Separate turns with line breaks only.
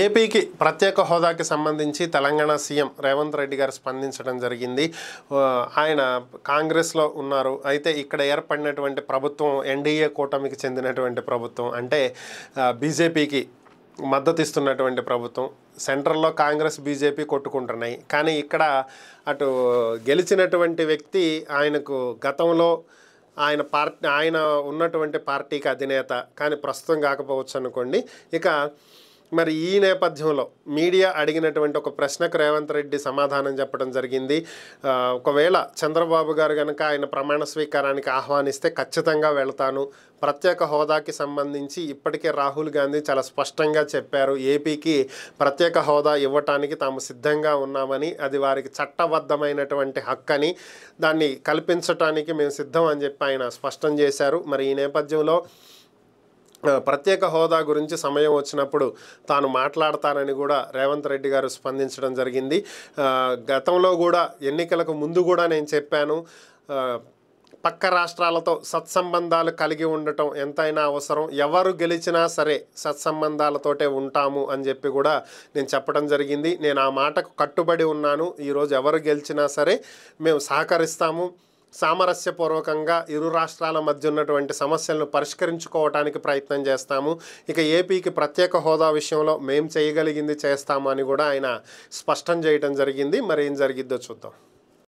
ఏపీకి ప్రత్యేక హోదాకి సంబంధించి తెలంగాణ సీఎం రేవంత్ రెడ్డి గారు స్పందించడం జరిగింది ఆయన కాంగ్రెస్లో ఉన్నారు అయితే ఇక్కడ ఏర్పడినటువంటి ప్రభుత్వం ఎన్డీఏ కూటమికి చెందినటువంటి ప్రభుత్వం అంటే బీజేపీకి మద్దతు ఇస్తున్నటువంటి ప్రభుత్వం సెంట్రల్లో కాంగ్రెస్ బీజేపీ కొట్టుకుంటున్నాయి కానీ ఇక్కడ అటు గెలిచినటువంటి వ్యక్తి ఆయనకు గతంలో ఆయన పార్టీ ఆయన ఉన్నటువంటి పార్టీకి అధినేత కానీ ప్రస్తుతం కాకపోవచ్చు అనుకోండి ఇక మరి ఈ నేపథ్యంలో మీడియా అడిగినటువంటి ఒక ప్రశ్నకు రేవంత్ రెడ్డి సమాధానం చెప్పడం జరిగింది ఒకవేళ చంద్రబాబు గారు కనుక ఆయన ప్రమాణ స్వీకారానికి ఆహ్వానిస్తే ఖచ్చితంగా వెళ్తాను ప్రత్యేక హోదాకి సంబంధించి ఇప్పటికే రాహుల్ గాంధీ చాలా స్పష్టంగా చెప్పారు ఏపీకి ప్రత్యేక హోదా ఇవ్వటానికి తాము సిద్ధంగా ఉన్నామని అది వారికి చట్టబద్ధమైనటువంటి హక్కని దాన్ని కల్పించటానికి మేము సిద్ధం అని చెప్పి ఆయన స్పష్టం చేశారు మరి ఈ నేపథ్యంలో ప్రత్యేక హోదా గురించి సమయం వచ్చినప్పుడు తాను మాట్లాడతానని కూడా రేవంత్ రెడ్డి గారు స్పందించడం జరిగింది గతంలో కూడా ఎన్నికలకు ముందు కూడా నేను చెప్పాను పక్క రాష్ట్రాలతో సత్సంబంధాలు కలిగి ఉండటం ఎంతైనా అవసరం ఎవరు గెలిచినా సరే సత్సంబంధాలతోటే ఉంటాము అని చెప్పి కూడా నేను చెప్పడం జరిగింది నేను ఆ మాటకు కట్టుబడి ఉన్నాను ఈరోజు ఎవరు గెలిచినా సరే మేము సహకరిస్తాము సామరస్యపూర్వకంగా ఇరు రాష్ట్రాల మధ్య ఉన్నటువంటి సమస్యలను పరిష్కరించుకోవడానికి ప్రయత్నం చేస్తాము ఇక ఏపీకి ప్రత్యేక హోదా విషయంలో మేం చేయగలిగింది చేస్తాము అని కూడా ఆయన స్పష్టం చేయడం జరిగింది మరి ఏం జరిగిద్దో చూద్దాం